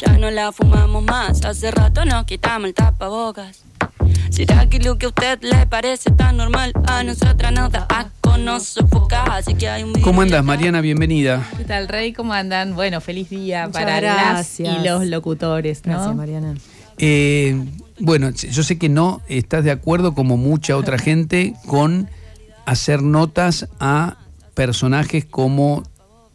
Ya no la fumamos más, hace rato nos quitamos el tapabocas. ¿Será que lo que a usted le parece tan normal a nosotras nada? Asco nos así que hay un ¿Cómo andas, Mariana? Bienvenida. ¿Qué tal, Rey? ¿Cómo andan? Bueno, feliz día para gracias. y los locutores. Gracias, Mariana. Eh, bueno, yo sé que no estás de acuerdo, como mucha otra gente, con hacer notas a personajes como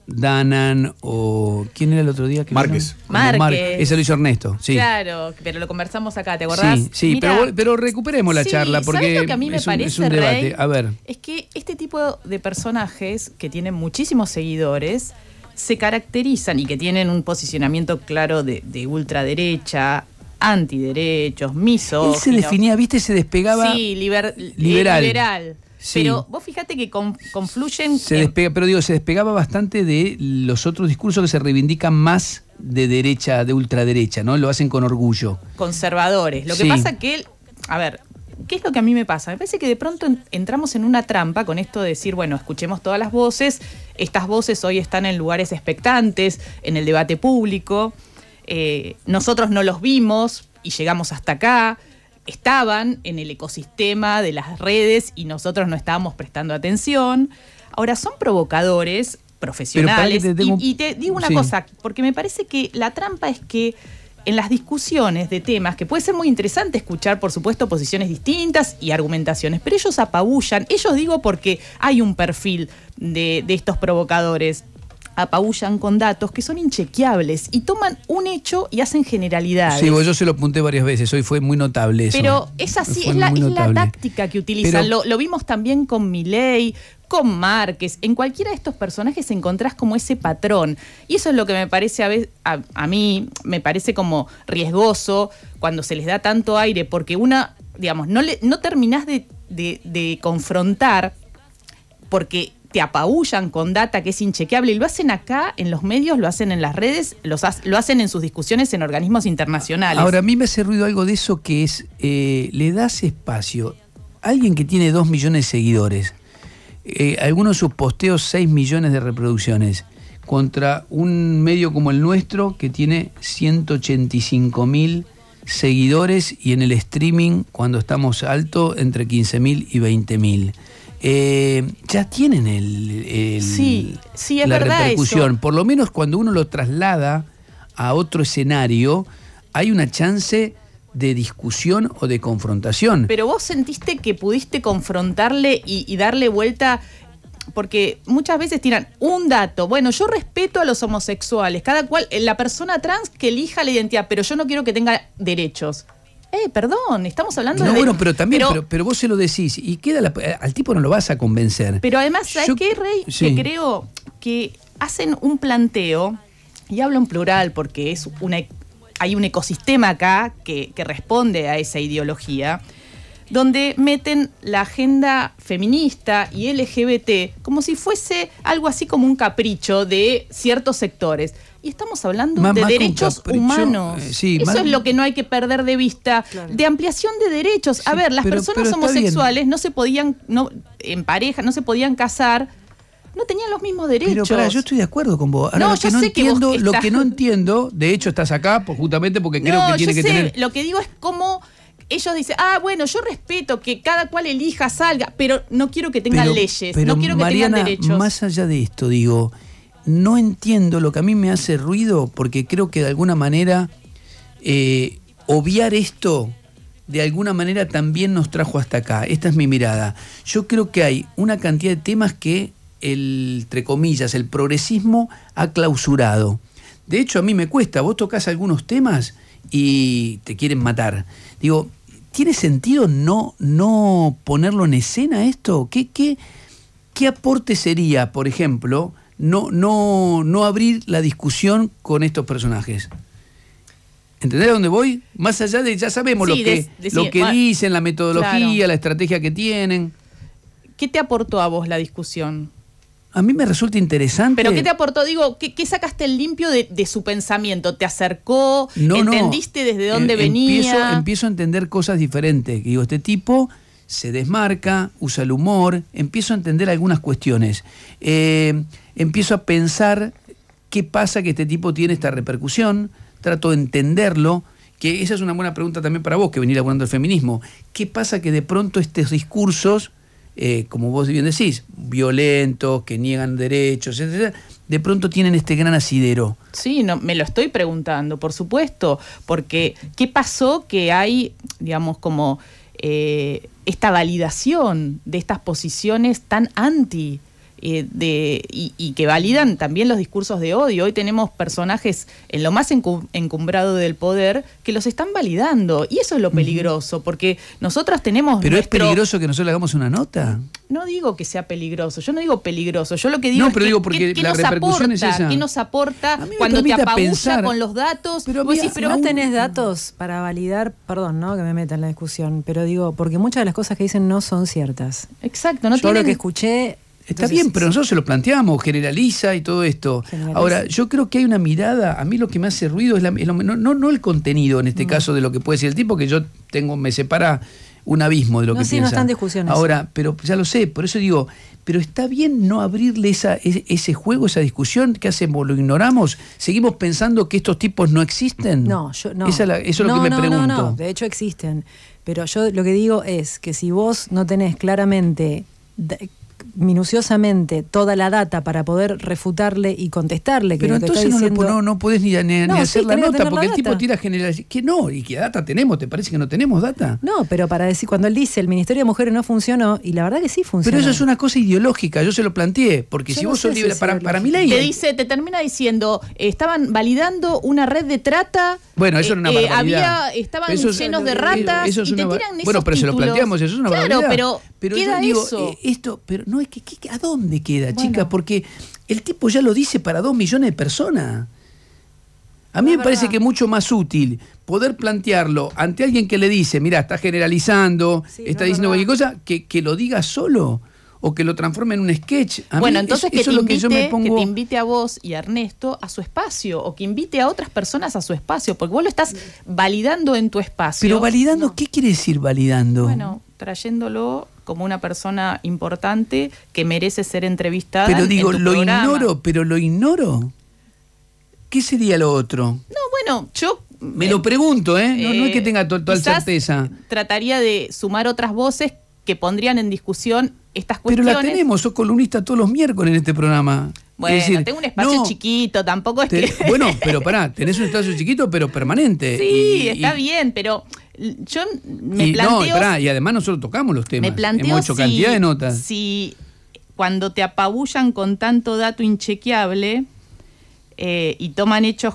Danan o. ¿Quién era el otro día? Que Márquez. Márquez. Márquez. lo hizo Ernesto, sí. Claro, pero lo conversamos acá, ¿te acordás? Sí, pero, recuperemos la charla porque a mí me es, es un debate. a ver. Es que este tipo de personajes que tienen muchísimos seguidores se caracterizan y que tienen un posicionamiento claro de, ultraderecha, antiderechos, misóginos. Él se definía, viste, se despegaba. Sí, liberal pero vos fíjate que confluyen. Se pero digo, se despegaba bastante de los otros discursos que se reivindican más de derecha, de ultraderecha, ¿no? Lo hacen con orgullo. Conservadores. Lo que pasa que. A ver, ¿qué es lo que a mí me pasa? Me parece que de pronto entramos en una trampa con esto de decir, bueno, escuchemos todas las voces, estas voces hoy están en lugares expectantes, en el debate público, eh, nosotros no los vimos y llegamos hasta acá, estaban en el ecosistema de las redes y nosotros no estábamos prestando atención. Ahora son provocadores profesionales. y, te digo una cosa, porque me parece que la trampa es que en las discusiones de temas, que puede ser muy interesante escuchar, por supuesto, posiciones distintas y argumentaciones, pero ellos apabullan, ellos digo porque hay un perfil de, de estos provocadores apabullan con datos que son inchequeables y toman un hecho y hacen generalidades. Sí, yo se lo apunté varias veces, hoy fue muy notable eso. Pero es así, es la, táctica que utilizan. Lo, vimos también con Milei, con Márquez, en cualquiera de estos personajes encontrás como ese patrón. Y eso es lo que me parece a, veces, a, mí, me parece como riesgoso cuando se les da tanto aire, porque una, digamos, no, le, no terminás de, de confrontar porque te apabullan con data que es inchequeable y lo hacen acá en los medios, lo hacen en las redes, lo hacen en sus discusiones en organismos internacionales. Ahora, a mí me hace ruido algo de eso que es, eh, le das espacio alguien que tiene 2 millones de seguidores, eh, algunos sus posteos 6 millones de reproducciones, contra un medio como el nuestro que tiene 185 mil seguidores y en el streaming, cuando estamos alto, entre 15 mil y 20 mil. Eh, ya tienen el, sí, sí, es la repercusión. Por lo menos cuando uno lo traslada a otro escenario, hay una chance de discusión o de confrontación. Pero vos sentiste que pudiste confrontarle y, y darle vuelta porque muchas veces tiran un dato. Bueno, yo respeto a los homosexuales, cada cual, la persona trans que elija la identidad, pero yo no quiero que tenga derechos. Eh, perdón, estamos hablando de. No, bueno, pero también, pero, vos se lo decís y queda eh, al tipo no lo vas a convencer. Pero además, ¿sabes Yo, qué, Rey? Que creo que hacen un planteo, y hablo en plural porque es una, hay un ecosistema acá que responde a esa ideología donde meten la agenda feminista y LGBT como si fuese algo así como un capricho de ciertos sectores. Y estamos hablando de derechos humanos. Eh, Eso es lo que no hay que perder de vista. De ampliación de derechos. A ver, las personas homosexuales no se podían, no, en pareja, no se podían casar no tenían los mismos derechos. Pero yo estoy de acuerdo con vos. no, yo sé entiendo, que lo que no entiendo, de hecho estás acá pues, justamente porque creo que tiene que sé. tener. Lo que digo es cómo ellos dicen, ah, bueno, yo respeto que cada cual elija, salga, pero no quiero que tengan leyes, no quiero que tengan derechos. Más allá de esto, digo, no entiendo lo que a mí me hace ruido, porque creo que de alguna manera eh, obviar esto de alguna manera también nos trajo hasta acá. Esta es mi mirada. Yo creo que hay una cantidad de temas que el, entre comillas, el progresismo ha clausurado. De hecho, a mí me cuesta. Vos tocas algunos temas y te quieren matar. Digo, ¿tiene sentido no, ponerlo en escena esto? ¿Qué, aporte sería, por ejemplo, no, abrir la discusión con estos personajes? ¿Entendés a dónde voy? Más allá de, ya sabemos lo que, lo que dicen, la metodología, la estrategia que tienen. ¿Qué te aportó a vos la discusión? a mí me resulta interesante. ¿Pero qué te aportó? Digo, ¿qué, sacaste el limpio de, su pensamiento? ¿Te acercó? ¿Entendiste desde dónde eh, venía? Empiezo, empiezo, a entender cosas diferentes. Digo, este tipo se desmarca, usa el humor, empiezo a entender algunas cuestiones. Eh, empiezo a pensar qué pasa que este tipo tiene esta repercusión, trato de entenderlo, que esa es una buena pregunta también para vos, que venís laburando el feminismo. ¿Qué pasa que de pronto estos discursos eh, como vos bien decís, violentos, que niegan derechos, etc., de pronto tienen este gran asidero. Sí, no, me lo estoy preguntando, por supuesto, porque ¿qué pasó que hay, digamos, como eh, esta validación de estas posiciones tan anti? Eh, y, que validan también los discursos de odio. Hoy tenemos personajes en lo más encumbrado del poder que los están validando. Y eso es lo peligroso, porque nosotras tenemos... Pero es peligroso que nosotros le hagamos una nota. No digo que sea peligroso, yo no digo peligroso, yo lo que digo es digo que, nos aporta, ¿Qué nos aporta cuando te apabulla con los datos? Pero vos, tenés datos para validar, perdón, ¿no? Que me meta en la discusión, pero digo, porque muchas de las cosas que dicen no son ciertas. Exacto, no Yo lo que escuché Está bien, pero nosotros se lo planteamos, generaliza y todo esto. Ahora, yo creo que hay una mirada, a mí lo que me hace ruido es, no, el contenido en este caso de lo que puede decir el tipo, que yo tengo, me separa un abismo de lo que sí, piensa. No están discusiones. Ahora, pero ya lo sé, por eso digo, pero está bien no abrirle ese juego, esa discusión, ¿qué hacemos? ¿Lo ignoramos? ¿Seguimos pensando que estos tipos no existen? No, yo no. eso es lo que me pregunto. No, no, de hecho existen. Pero yo lo que digo es que si vos no tenés claramente minuciosamente toda la data para poder refutarle y contestarle. Que Pero lo no, no, podés ni, hacer la nota, porque el tipo tira general que no, y qué data tenemos, ¿te parece que no tenemos data? No, pero para decir, cuando él dice el Ministerio de Mujeres no funcionó, y la verdad que sí funcionó. Pero eso es una cosa ideológica, yo se lo planteé, porque si vos sos libre, para, para mi ley... Te dice, te termina diciendo, estaban validando una red de trata bueno, eso no es una eh, eh, barbaridad. Había, estaban llenos de ratas y te tiran Bueno, pero se lo planteamos, eso es una claro, barbaridad. Pero, pero queda eso. Eh, esto, pero no es que, ¿a dónde queda, chicas? chica? Porque el tipo ya lo dice para dos millones de personas. A mí me parece que es mucho más útil poder plantearlo ante alguien que le dice, mira, está generalizando, está diciendo cualquier cosa, que, que lo diga solo o que lo transforme en un sketch. bueno, entonces que, te invite, lo que, yo pongo... te invite a vos y a Ernesto a su espacio, o que invite a otras personas a su espacio, porque vos lo estás validando en tu espacio. Pero validando, ¿qué quiere decir validando? Bueno, trayéndolo como una persona importante que merece ser entrevistada. Pero digo, lo ignoro, pero lo ignoro. ¿Qué sería lo otro? No, bueno, yo me lo eh, pregunto, ¿eh? No, es que eh, tenga total certeza. Trataría de sumar otras voces que pondrían en discusión estas cuestiones. Pero la tenemos, sos columnista todos los miércoles en este programa. Bueno, tengo un espacio chiquito, tampoco es que... Bueno, pero pará, tenés un espacio chiquito, pero permanente. Sí, está bien, pero yo me planteo... No, pará, y además nosotros tocamos los temas. Me Hemos cantidad de notas. Si cuando te apabullan con tanto dato inchequeable eh, y toman hechos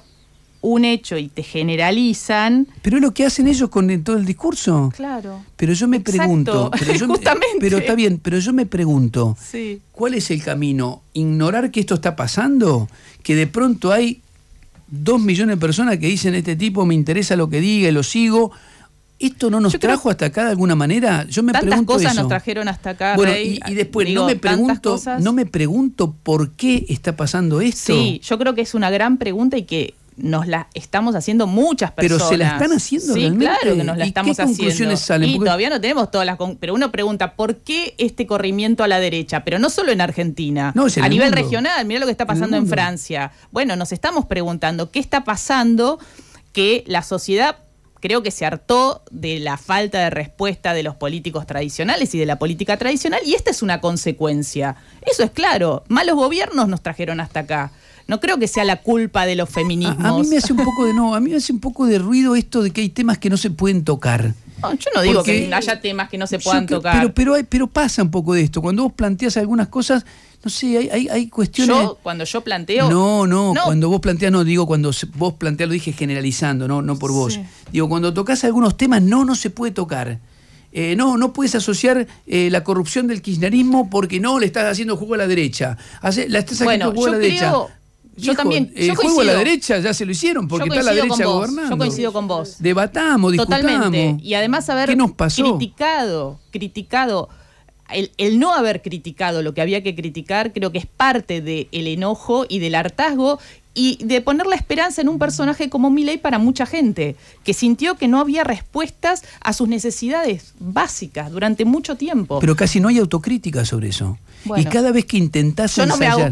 un hecho y te generalizan. Pero es lo que hacen ellos con todo el discurso. Claro. Pero yo me pregunto. Pero yo, Pero está bien, pero yo me pregunto. ¿Cuál es el camino? ¿Ignorar que esto está pasando? Que de pronto hay dos millones de personas que dicen: Este tipo me interesa lo que diga lo sigo. ¿Esto no nos trajo hasta acá de alguna manera? Yo me tantas cosas nos trajeron hasta acá. y, después no, me pregunto, no me pregunto por qué está pasando esto. Sí, yo creo que es una gran pregunta y que nos la estamos haciendo muchas personas. Pero se la están haciendo Sí, claro que nos la estamos haciendo. Y todavía no tenemos todas las. Pero uno pregunta, ¿por qué este corrimiento a la derecha? Pero no solo en Argentina, a nivel regional, mira lo que está pasando en Francia. Bueno, nos estamos preguntando qué está pasando que la sociedad creo que se hartó de la falta de respuesta de los políticos tradicionales y de la política tradicional y esta es una consecuencia. Eso es claro, malos gobiernos nos trajeron hasta acá no creo que sea la culpa de los feminismos. A, mí me hace un poco de no, a mí me hace un poco de ruido esto de que hay temas que no se pueden tocar. yo no digo que haya temas que no se puedan tocar. Pero, pero, hay, pero pasa un poco de esto. Cuando vos planteas algunas cosas, no sé, hay, cuestiones. Yo, cuando yo planteo. No, no, cuando vos planteas, no, digo, cuando vos planteas, lo dije generalizando, no, no por vos. Digo, cuando tocas algunos temas, no, no se puede tocar. Eh, no, no puedes asociar eh, la corrupción del kirchnerismo porque no le estás haciendo juego a la derecha. la estás haciendo bueno, juego a la yo también. Eh, Yo el juego a la derecha ya se lo hicieron porque está la derecha gobernando. Yo coincido con vos. Debatamos, discutamos. Totalmente. Y además haber nos criticado, criticado, el, el, no haber criticado lo que había que criticar, creo que es parte del enojo y del hartazgo y de poner la esperanza en un personaje como Milei para mucha gente, que sintió que no había respuestas a sus necesidades básicas durante mucho tiempo. Pero casi no hay autocrítica sobre eso. y cada vez que intentás yo no me hago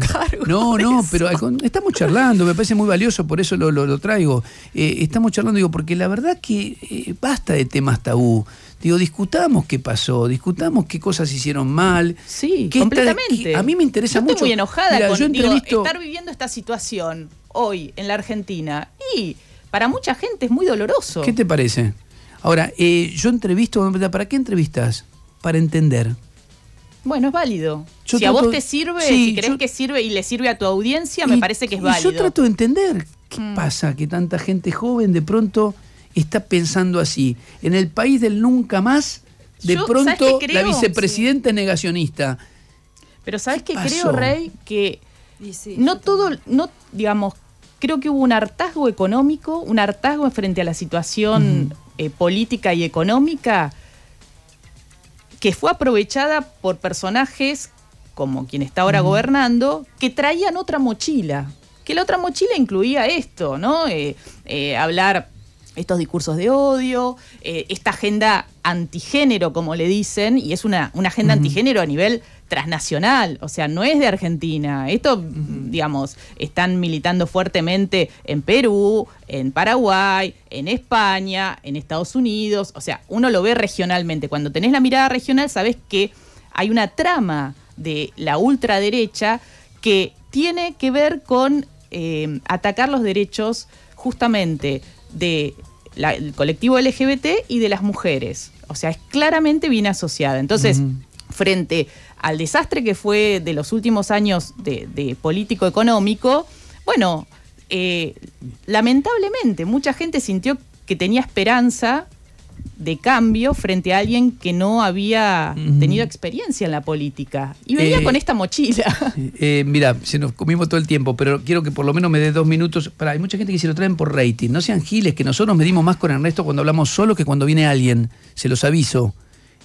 No, no, pero estamos charlando, me parece muy valioso, por eso lo, traigo. Eh, estamos charlando, digo, porque la verdad que eh, basta de temas tabú. Digo, discutamos qué pasó, discutamos qué cosas hicieron mal. Sí, completamente. a mí me interesa mucho. Estoy muy enojada estar viviendo esta situación hoy en la Argentina. Y para mucha gente es muy doloroso. ¿Qué te parece? Ahora, eh, yo entrevisto, ¿para qué entrevistas? Para entender. Bueno, es válido. si a vos te sirve, si crees que sirve y le sirve a tu audiencia, me parece que es válido. Yo trato de entender qué mm. pasa, que tanta gente joven de pronto está pensando así. En el país del nunca más, de pronto la vicepresidenta es negacionista. Pero ¿sabes qué, creo, Rey? Que no todo, no, digamos, creo que hubo un hartazgo económico, un hartazgo frente a la situación eh, política y económica que fue aprovechada por personajes como quien está ahora gobernando, que traían otra mochila, que la otra mochila incluía esto, ¿no? Eh, eh, hablar estos discursos de odio, eh, esta agenda antigénero, como le dicen, y es una, una agenda antigénero a nivel transnacional, o sea, no es de Argentina. Esto, digamos, están militando fuertemente en Perú, en Paraguay, en España, en Estados Unidos, o sea, uno lo ve regionalmente. Cuando tenés la mirada regional, sabes que hay una trama de la ultraderecha que tiene que ver con eh, atacar los derechos justamente de el colectivo LGBT y de las mujeres. O sea, es claramente bien asociada. Entonces, frente al desastre que fue de los últimos años de, político-económico, bueno, eh, lamentablemente mucha gente sintió que tenía esperanza de cambio frente a alguien que no había tenido experiencia en la política. Y venía eh, con esta mochila. Eh, mira, se nos comimos todo el tiempo, pero quiero que por lo menos me dé dos minutos. Para, hay mucha gente que se lo traen por rating. No sean giles, que nosotros medimos más con Ernesto cuando hablamos solo que cuando viene alguien. Se los aviso.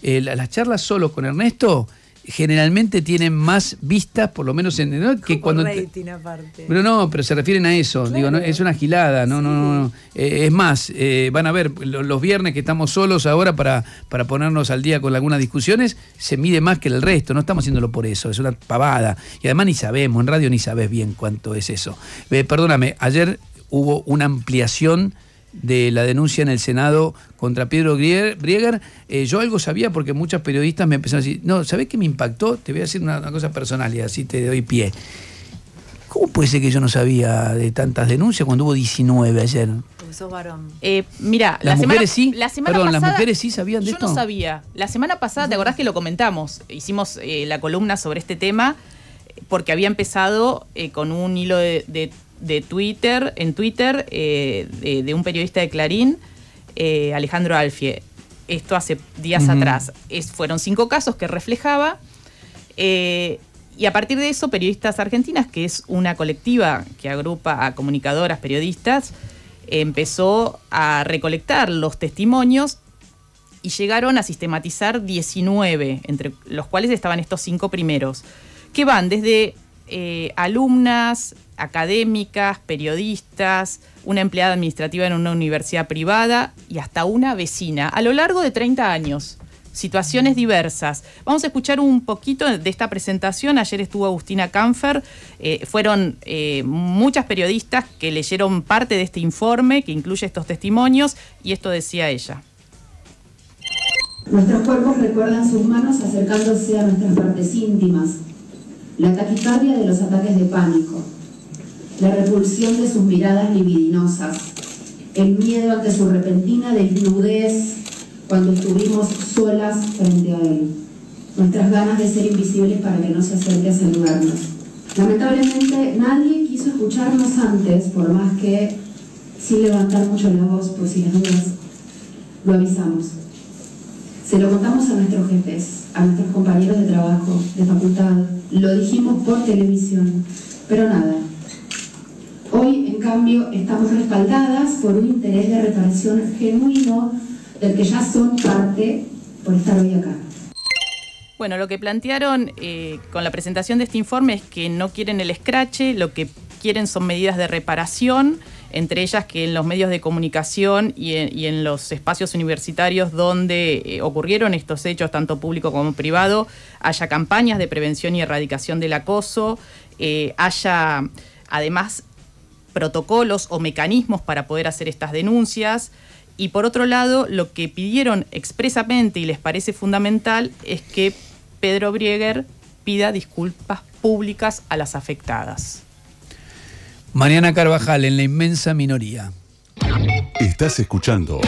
Eh, las charlas solo con Ernesto generalmente tienen más vistas, por lo menos en ¿no? que cuando Pero no, pero se refieren a eso, digo, no, es una gilada, no, no, no, eh, es más, eh, van a ver los viernes que estamos solos ahora para, para ponernos al día con algunas discusiones, se mide más que el resto, no estamos haciéndolo por eso, es una pavada. Y además ni sabemos, en radio ni sabes bien cuánto es eso. Eh, perdóname, ayer hubo una ampliación de la denuncia en el Senado contra Pedro Brieger, eh, yo algo sabía porque muchas periodistas me empezaron a decir, no, ¿sabés qué me impactó? Te voy a decir una, cosa personal y así te doy pie. ¿Cómo puede ser que yo no sabía de tantas denuncias cuando hubo 19 ayer? Eh, mira, las la mujeres semana, sí. las mujeres sí sabían de esto. Yo no sabía. La semana pasada, ¿te acordás que lo comentamos? Hicimos eh, la columna sobre este tema porque había empezado con un hilo de de Twitter, en Twitter eh, de, un periodista de Clarín, eh, Alejandro Alfie. Esto hace días atrás. fueron cinco casos que reflejaba. Eh, y a partir de eso, Periodistas Argentinas, que es una colectiva que agrupa a comunicadoras, periodistas, empezó a recolectar los testimonios y llegaron a sistematizar 19, entre los cuales estaban estos cinco primeros, que van desde alumnas, académicas, periodistas, una empleada administrativa en una universidad privada y hasta una vecina, a lo largo de 30 años. Situaciones diversas. Vamos a escuchar un poquito de esta presentación. Ayer estuvo Agustina Canfer. Eh, fueron eh, muchas periodistas que leyeron parte de este informe que incluye estos testimonios y esto decía ella. Nuestros cuerpos recuerdan sus manos acercándose a nuestras partes íntimas. La taquicardia de los ataques de pánico, la repulsión de sus miradas libidinosas, el miedo ante su repentina desnudez cuando estuvimos solas frente a él, nuestras ganas de ser invisibles para que no se acerque a saludarnos. Lamentablemente nadie quiso escucharnos antes, por más que sin levantar mucho la voz por si las dudas, lo avisamos. Se lo contamos a nuestros jefes, a nuestros compañeros de trabajo, de facultad, lo dijimos por televisión, pero nada, cambio, estamos respaldadas por un interés de reparación genuino del que ya son parte por estar hoy acá. Bueno, lo que plantearon eh, con la presentación de este informe es que no quieren el escrache, lo que quieren son medidas de reparación, entre ellas que en los medios de comunicación y en, los espacios universitarios donde eh, ocurrieron estos hechos, tanto público como privado, haya campañas de prevención y erradicación del acoso, eh, haya además protocolos o mecanismos para poder hacer estas denuncias. Y por otro lado, lo que pidieron expresamente y les parece fundamental es que Pedro Brieger pida disculpas públicas a las afectadas. Mariana Carvajal en la inmensa minoría. Estás escuchando